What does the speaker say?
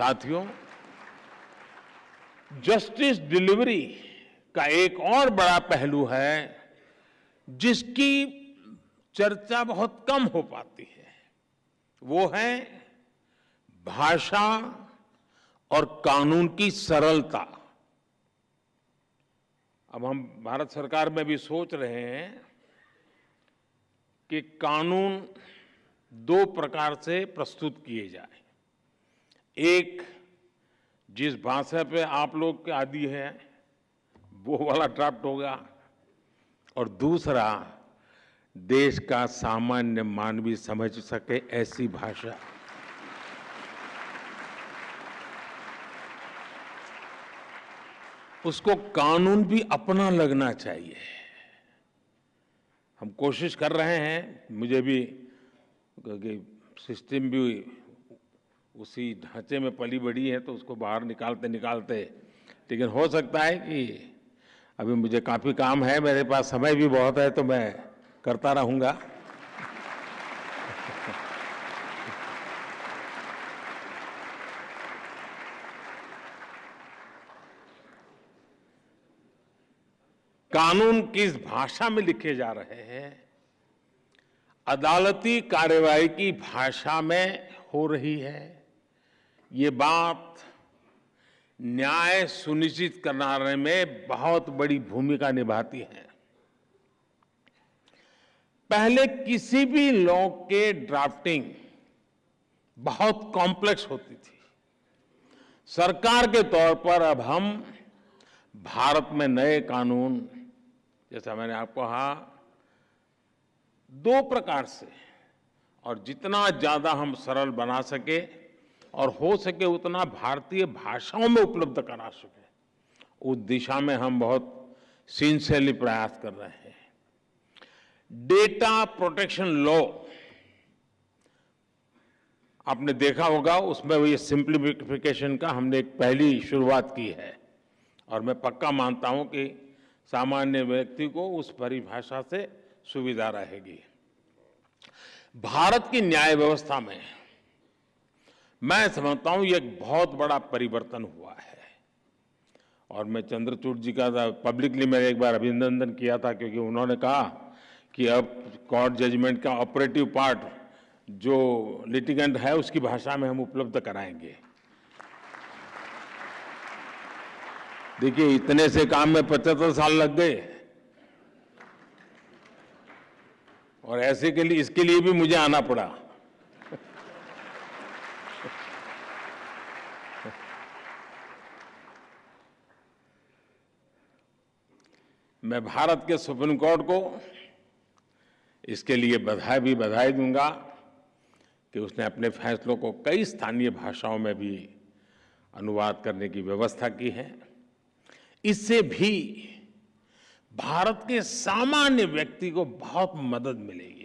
साथियों justice delivery का एक और बड़ा पहलू है जिसकी चर्चा बहुत कम हो पाती है वो है भाषा और कानून की सरलता अब हम भारत सरकार में भी सोच रहे हैं कि कानून दो प्रकार से प्रस्तुत किए जाए एक जिस भाषा पे आप लोग के आदि हैं वो वाला ड्राफ्ट होगा और दूसरा देश का सामान्य मानवी समझ सके ऐसी भाषा उसको कानून भी अपना लगना चाहिए हम कोशिश कर रहे हैं मुझे भी सिस्टम भी उसी ढांचे में पली बड़ी है तो उसको बाहर निकालते निकालते लेकिन हो सकता है कि अभी मुझे काफ़ी काम है मेरे पास समय भी बहुत है तो मैं करता रहूँगा कानून किस भाषा में लिखे जा रहे हैं अदालती कार्रवाई की भाषा में हो रही है ये बात न्याय सुनिश्चित करने में बहुत बड़ी भूमिका निभाती है पहले किसी भी लॉ के ड्राफ्टिंग बहुत कॉम्प्लेक्स होती थी सरकार के तौर पर अब हम भारत में नए कानून जैसा मैंने आपको कहा दो प्रकार से और जितना ज़्यादा हम सरल बना सके और हो सके उतना भारतीय भाषाओं में उपलब्ध करा सके उस दिशा में हम बहुत सिंसियरली प्रयास कर रहे हैं डेटा प्रोटेक्शन लॉ आपने देखा होगा उसमें ये सिंप्लीफिकेशन का हमने एक पहली शुरुआत की है और मैं पक्का मानता हूं कि सामान्य व्यक्ति को उस परिभाषा से सुविधा रहेगी भारत की न्याय व्यवस्था में मैं समझता हूं ये एक बहुत बड़ा परिवर्तन हुआ है और मैं चंद्रचूड़ जी का पब्लिकली मैंने एक बार अभिनंदन किया था क्योंकि उन्होंने कहा कि अब कोर्ट जजमेंट का ऑपरेटिव पार्ट जो लिटिगेंट है उसकी भाषा में हम उपलब्ध कराएंगे देखिए इतने से काम में पचहत्तर साल लग गए और ऐसे के लिए इसके लिए भी मुझे आना पड़ा मैं भारत के सुप्रीम कोर्ट को इसके लिए बधाई भी बधाई दूंगा कि उसने अपने फैसलों को कई स्थानीय भाषाओं में भी अनुवाद करने की व्यवस्था की है इससे भी भारत के सामान्य व्यक्ति को बहुत मदद मिलेगी